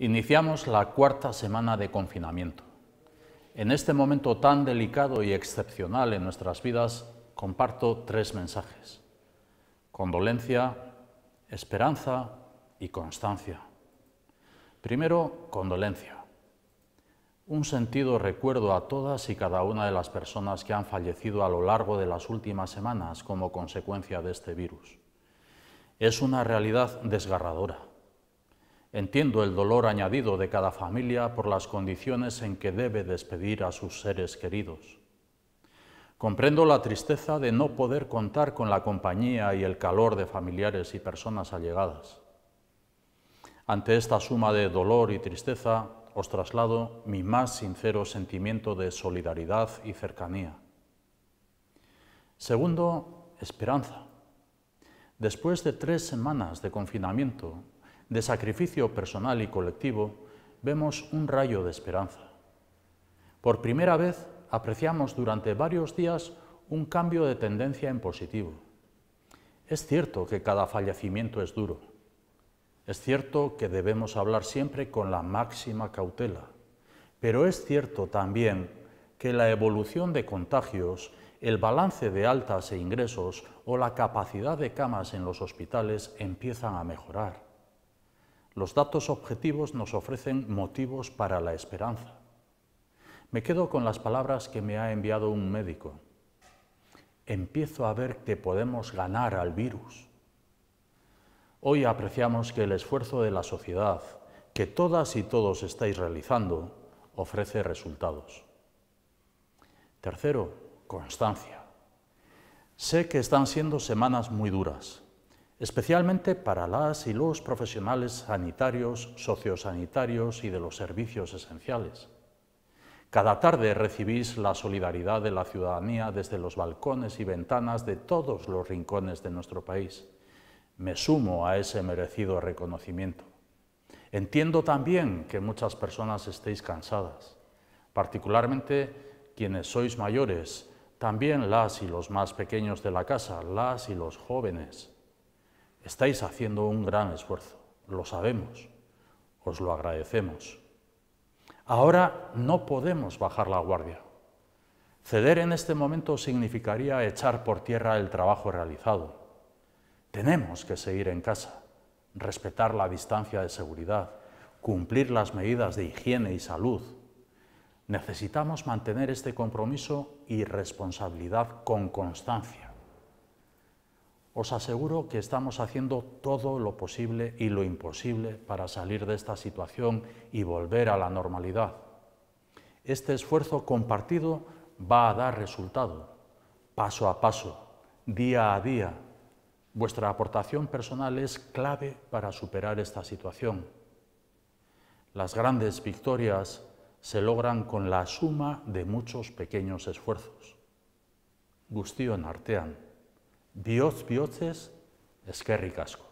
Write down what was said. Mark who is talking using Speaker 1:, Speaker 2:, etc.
Speaker 1: Iniciamos la cuarta semana de confinamiento. En este momento tan delicado y excepcional en nuestras vidas, comparto tres mensajes. Condolencia, esperanza y constancia. Primero, condolencia. Un sentido recuerdo a todas y cada una de las personas que han fallecido a lo largo de las últimas semanas como consecuencia de este virus. Es una realidad desgarradora. Entiendo el dolor añadido de cada familia por las condiciones en que debe despedir a sus seres queridos. Comprendo la tristeza de no poder contar con la compañía y el calor de familiares y personas allegadas. Ante esta suma de dolor y tristeza, os traslado mi más sincero sentimiento de solidaridad y cercanía. Segundo, esperanza. Después de tres semanas de confinamiento, de sacrificio personal y colectivo, vemos un rayo de esperanza. Por primera vez apreciamos durante varios días un cambio de tendencia en positivo. Es cierto que cada fallecimiento es duro. Es cierto que debemos hablar siempre con la máxima cautela. Pero es cierto también que la evolución de contagios, el balance de altas e ingresos o la capacidad de camas en los hospitales empiezan a mejorar. Los datos objetivos nos ofrecen motivos para la esperanza. Me quedo con las palabras que me ha enviado un médico. Empiezo a ver que podemos ganar al virus. Hoy apreciamos que el esfuerzo de la sociedad, que todas y todos estáis realizando, ofrece resultados. Tercero, constancia. Sé que están siendo semanas muy duras, especialmente para las y los profesionales sanitarios, sociosanitarios y de los servicios esenciales. Cada tarde recibís la solidaridad de la ciudadanía desde los balcones y ventanas de todos los rincones de nuestro país. Me sumo a ese merecido reconocimiento. Entiendo también que muchas personas estéis cansadas, particularmente quienes sois mayores, también las y los más pequeños de la casa, las y los jóvenes, Estáis haciendo un gran esfuerzo, lo sabemos, os lo agradecemos. Ahora no podemos bajar la guardia. Ceder en este momento significaría echar por tierra el trabajo realizado. Tenemos que seguir en casa, respetar la distancia de seguridad, cumplir las medidas de higiene y salud. Necesitamos mantener este compromiso y responsabilidad con constancia. Os aseguro que estamos haciendo todo lo posible y lo imposible para salir de esta situación y volver a la normalidad. Este esfuerzo compartido va a dar resultado, paso a paso, día a día. Vuestra aportación personal es clave para superar esta situación. Las grandes victorias se logran con la suma de muchos pequeños esfuerzos. Gustío artean. bihotz-bihotzez eskerrik asko.